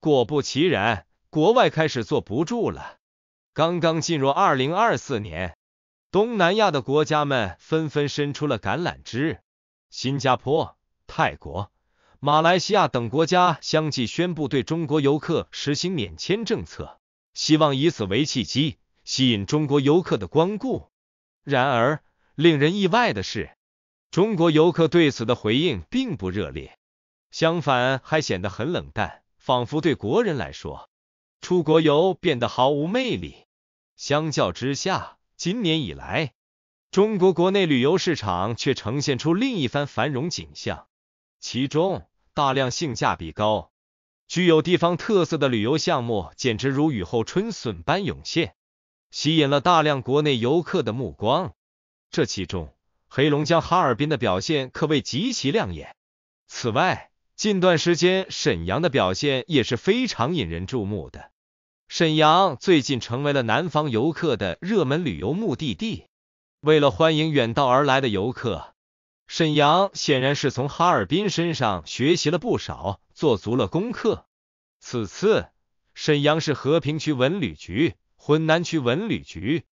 果不其然，国外开始坐不住了。刚刚进入二零二四年，东南亚的国家们纷纷伸出了橄榄枝。新加坡、泰国、马来西亚等国家相继宣布对中国游客实行免签政策，希望以此为契机吸引中国游客的光顾。然而，令人意外的是，中国游客对此的回应并不热烈，相反还显得很冷淡。仿佛对国人来说，出国游变得毫无魅力。相较之下，今年以来，中国国内旅游市场却呈现出另一番繁荣景象。其中，大量性价比高、具有地方特色的旅游项目，简直如雨后春笋般涌现，吸引了大量国内游客的目光。这其中，黑龙江哈尔滨的表现可谓极其亮眼。此外，近段时间，沈阳的表现也是非常引人注目的。沈阳最近成为了南方游客的热门旅游目的地。为了欢迎远道而来的游客，沈阳显然是从哈尔滨身上学习了不少，做足了功课。此次，沈阳市和平区文旅局、浑南区文旅局、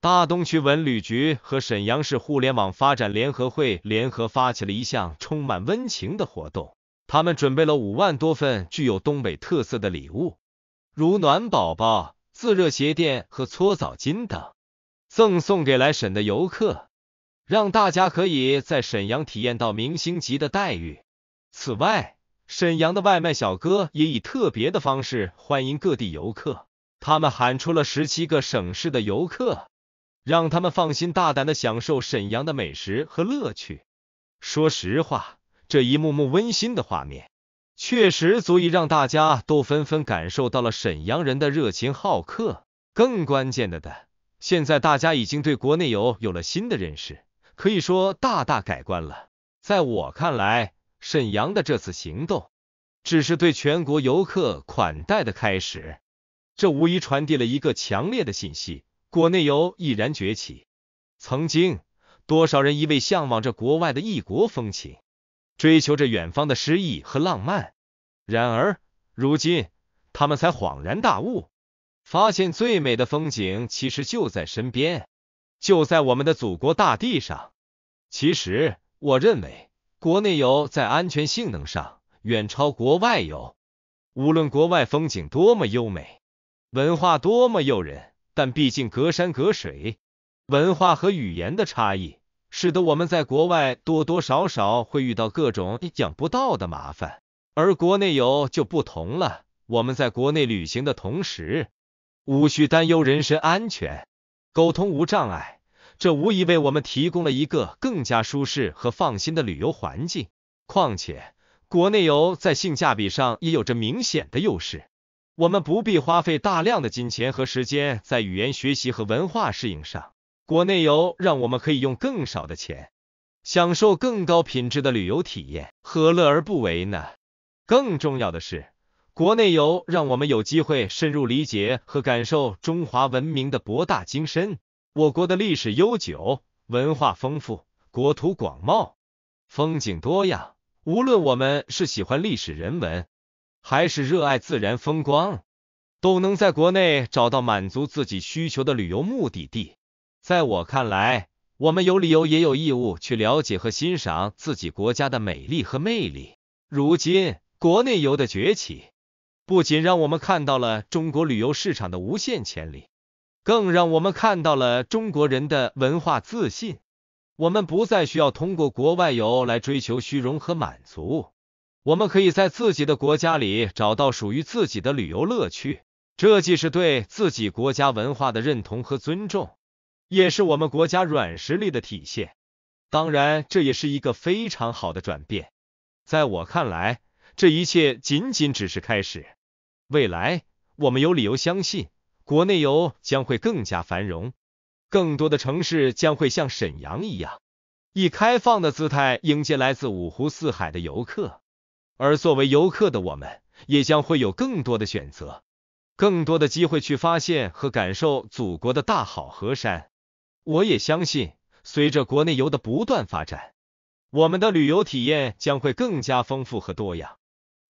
大东区文旅局和沈阳市互联网发展联合会联合发起了一项充满温情的活动。他们准备了五万多份具有东北特色的礼物，如暖宝宝、自热鞋垫和搓澡巾等，赠送给来沈的游客，让大家可以在沈阳体验到明星级的待遇。此外，沈阳的外卖小哥也以特别的方式欢迎各地游客，他们喊出了十七个省市的游客，让他们放心大胆的享受沈阳的美食和乐趣。说实话。这一幕幕温馨的画面，确实足以让大家都纷纷感受到了沈阳人的热情好客。更关键的的，现在大家已经对国内游有了新的认识，可以说大大改观了。在我看来，沈阳的这次行动，只是对全国游客款待的开始。这无疑传递了一个强烈的信息：国内游已然崛起。曾经，多少人一味向往着国外的异国风情。追求着远方的诗意和浪漫，然而如今他们才恍然大悟，发现最美的风景其实就在身边，就在我们的祖国大地上。其实，我认为国内游在安全性能上远超国外游。无论国外风景多么优美，文化多么诱人，但毕竟隔山隔水，文化和语言的差异。使得我们在国外多多少少会遇到各种意想不到的麻烦，而国内游就不同了。我们在国内旅行的同时，无需担忧人身安全，沟通无障碍，这无疑为我们提供了一个更加舒适和放心的旅游环境。况且，国内游在性价比上也有着明显的优势，我们不必花费大量的金钱和时间在语言学习和文化适应上。国内游让我们可以用更少的钱，享受更高品质的旅游体验，何乐而不为呢？更重要的是，国内游让我们有机会深入理解和感受中华文明的博大精深。我国的历史悠久，文化丰富，国土广袤，风景多样。无论我们是喜欢历史人文，还是热爱自然风光，都能在国内找到满足自己需求的旅游目的地。在我看来，我们有理由也有义务去了解和欣赏自己国家的美丽和魅力。如今，国内游的崛起，不仅让我们看到了中国旅游市场的无限潜力，更让我们看到了中国人的文化自信。我们不再需要通过国外游来追求虚荣和满足，我们可以在自己的国家里找到属于自己的旅游乐趣。这既是对自己国家文化的认同和尊重。也是我们国家软实力的体现，当然这也是一个非常好的转变。在我看来，这一切仅仅只是开始。未来，我们有理由相信，国内游将会更加繁荣，更多的城市将会像沈阳一样，以开放的姿态迎接来自五湖四海的游客。而作为游客的我们，也将会有更多的选择，更多的机会去发现和感受祖国的大好河山。我也相信，随着国内游的不断发展，我们的旅游体验将会更加丰富和多样，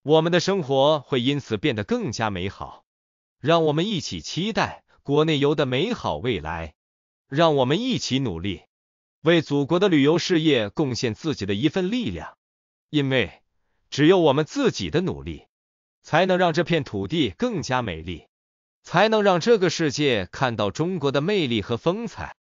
我们的生活会因此变得更加美好。让我们一起期待国内游的美好未来，让我们一起努力，为祖国的旅游事业贡献自己的一份力量。因为只有我们自己的努力，才能让这片土地更加美丽，才能让这个世界看到中国的魅力和风采。